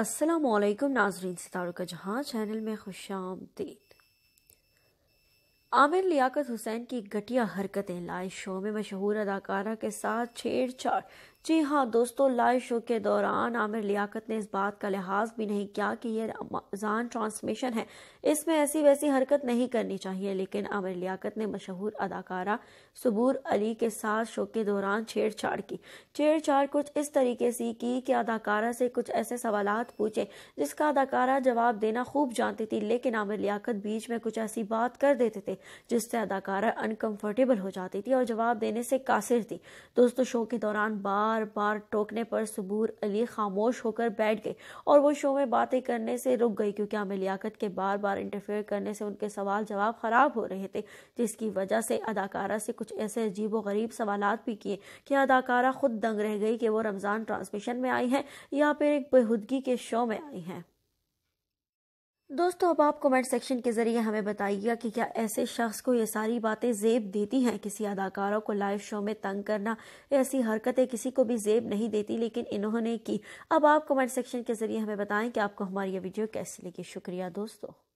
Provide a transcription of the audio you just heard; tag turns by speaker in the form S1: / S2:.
S1: असलकम नाजरीन सितारों का जहां चैनल में खुश आमदीद आमिर लियाकत हुसैन की घटिया हरकतें लाइव शो में मशहूर अदाकारा के साथ छेड़छाड़ जी हाँ दोस्तों लाइव शो के दौरान आमिर लियाकत ने इस बात का लिहाज भी नहीं किया कि ये रमज़ान ट्रांसमिशन है इसमें ऐसी वैसी हरकत नहीं करनी चाहिए लेकिन आमिर लियाकत ने मशहूर अदाकारा सबूर अली के साथ शो के दौरान छेड़छाड़ की छेड़छाड़ कुछ इस तरीके से की कि अदाकारा से कुछ ऐसे सवाल पूछे जिसका अदाकारा जवाब देना खूब जानती थी लेकिन आमिर लियाकत बीच में कुछ ऐसी बात कर देते थे जिससे अदाकारा अनकम्फर्टेबल हो जाती थी और जवाब देने से कासिर थी दोस्तों शो के दौरान बात बार बार टोकने पर सबूर अली खामोश होकर बैठ गई और वो शो में बातें करने से रुक गई क्योंकि आमिर लियाकत के बार बार इंटरफेयर करने से उनके सवाल जवाब ख़राब हो रहे थे जिसकी वजह से अदाकारा से कुछ ऐसे अजीब व गरीब सवाल भी किए कि अदाकारा खुद दंग रह गई कि वो रमज़ान ट्रांसमिशन में आई हैं या फिर एक बेहूदगी के शो में आई हैं दोस्तों अब आप कमेंट सेक्शन के ज़रिए हमें बताइएगा कि क्या ऐसे शख्स को ये सारी बातें जेब देती हैं किसी अदाकारों को लाइव शो में तंग करना ऐसी हरकतें किसी को भी जेब नहीं देती लेकिन इन्होंने की अब आप कमेंट सेक्शन के ज़रिए हमें बताएं कि आपको हमारी ये वीडियो कैसी लगी शुक्रिया दोस्तों